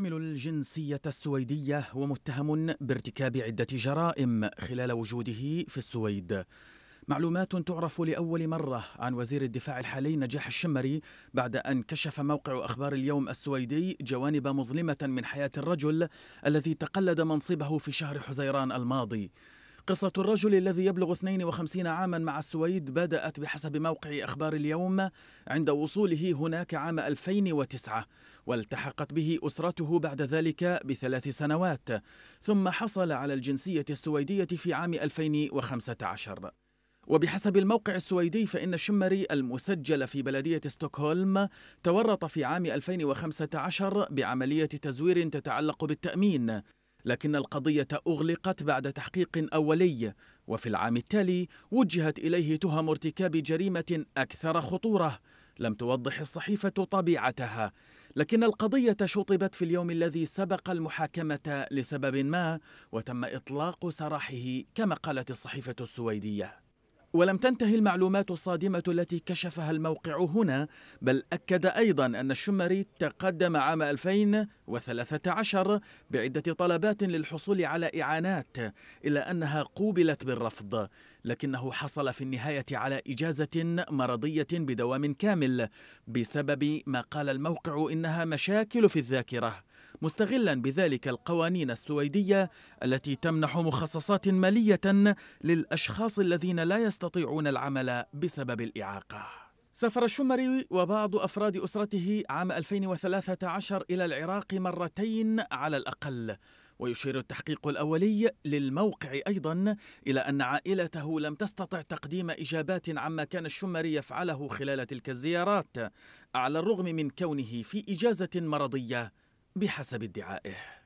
يحمل الجنسية السويدية ومتهم بارتكاب عدة جرائم خلال وجوده في السويد معلومات تعرف لأول مرة عن وزير الدفاع الحالي نجاح الشمري بعد أن كشف موقع أخبار اليوم السويدي جوانب مظلمة من حياة الرجل الذي تقلد منصبه في شهر حزيران الماضي قصة الرجل الذي يبلغ 52 عاما مع السويد بدأت بحسب موقع أخبار اليوم عند وصوله هناك عام 2009 والتحقت به أسرته بعد ذلك بثلاث سنوات ثم حصل على الجنسية السويدية في عام 2015 وبحسب الموقع السويدي فإن الشمري المسجل في بلدية ستوكهولم تورط في عام 2015 بعملية تزوير تتعلق بالتأمين لكن القضية أغلقت بعد تحقيق أولي وفي العام التالي وجهت إليه تهم ارتكاب جريمة أكثر خطورة لم توضح الصحيفة طبيعتها لكن القضية شطبت في اليوم الذي سبق المحاكمة لسبب ما وتم إطلاق سراحه كما قالت الصحيفة السويدية ولم تنتهي المعلومات الصادمة التي كشفها الموقع هنا بل أكد أيضا أن الشمري تقدم عام 2013 بعدة طلبات للحصول على إعانات إلا أنها قوبلت بالرفض لكنه حصل في النهاية على إجازة مرضية بدوام كامل بسبب ما قال الموقع إنها مشاكل في الذاكرة مستغلا بذلك القوانين السويدية التي تمنح مخصصات مالية للأشخاص الذين لا يستطيعون العمل بسبب الإعاقة سافر الشمري وبعض أفراد أسرته عام 2013 إلى العراق مرتين على الأقل ويشير التحقيق الاولي للموقع ايضا الى ان عائلته لم تستطع تقديم اجابات عما كان الشمري يفعله خلال تلك الزيارات على الرغم من كونه في اجازه مرضيه بحسب ادعائه